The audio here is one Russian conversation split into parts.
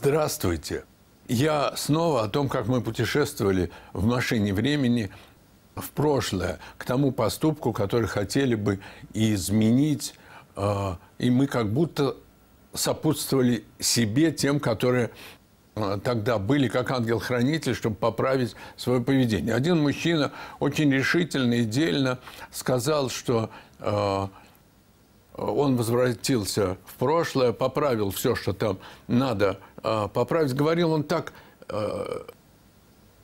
Здравствуйте! Я снова о том, как мы путешествовали в машине времени в прошлое, к тому поступку, который хотели бы изменить, а, и мы как будто сопутствовали себе тем, которые а, тогда были как ангел-хранитель, чтобы поправить свое поведение. Один мужчина очень решительно и дельно сказал, что а, он возвратился в прошлое, поправил все, что там надо а, поправить, говорил он так э,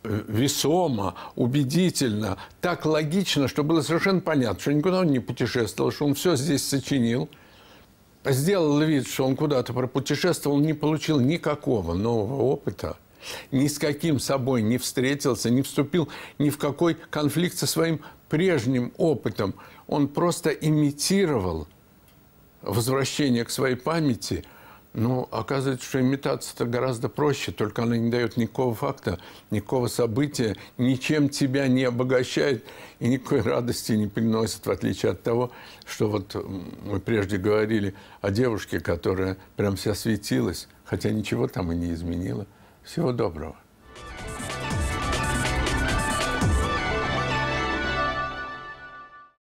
весомо, убедительно, так логично, что было совершенно понятно, что никуда он не путешествовал, что он все здесь сочинил. Сделал вид, что он куда-то пропутешествовал, не получил никакого нового опыта, ни с каким собой не встретился, не вступил ни в какой конфликт со своим прежним опытом. Он просто имитировал возвращение к своей памяти – ну, оказывается, что имитация-то гораздо проще, только она не дает никакого факта, никакого события, ничем тебя не обогащает и никакой радости не приносит, в отличие от того, что вот мы прежде говорили о девушке, которая прям вся светилась, хотя ничего там и не изменила. Всего доброго.